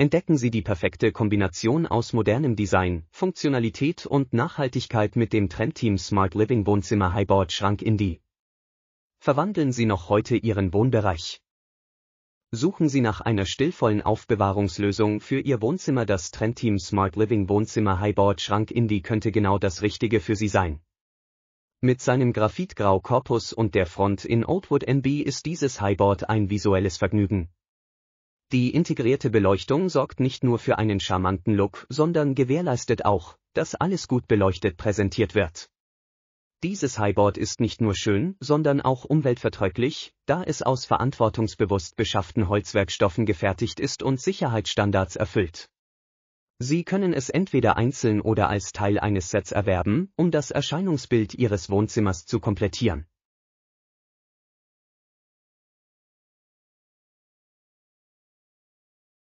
entdecken Sie die perfekte Kombination aus modernem Design, Funktionalität und Nachhaltigkeit mit dem Trendteam Smart Living Wohnzimmer Highboard Schrank Indie. Verwandeln Sie noch heute Ihren Wohnbereich. Suchen Sie nach einer stillvollen Aufbewahrungslösung für Ihr Wohnzimmer. Das Trendteam Smart Living Wohnzimmer Highboard Schrank Indie könnte genau das Richtige für Sie sein. Mit seinem Graphitgrau Korpus und der Front in Oldwood NB ist dieses Highboard ein visuelles Vergnügen, die integrierte Beleuchtung sorgt nicht nur für einen charmanten Look, sondern gewährleistet auch, dass alles gut beleuchtet präsentiert wird. Dieses Highboard ist nicht nur schön, sondern auch umweltverträglich, da es aus verantwortungsbewusst beschafften Holzwerkstoffen gefertigt ist und Sicherheitsstandards erfüllt. Sie können es entweder einzeln oder als Teil eines Sets erwerben, um das Erscheinungsbild Ihres Wohnzimmers zu komplettieren.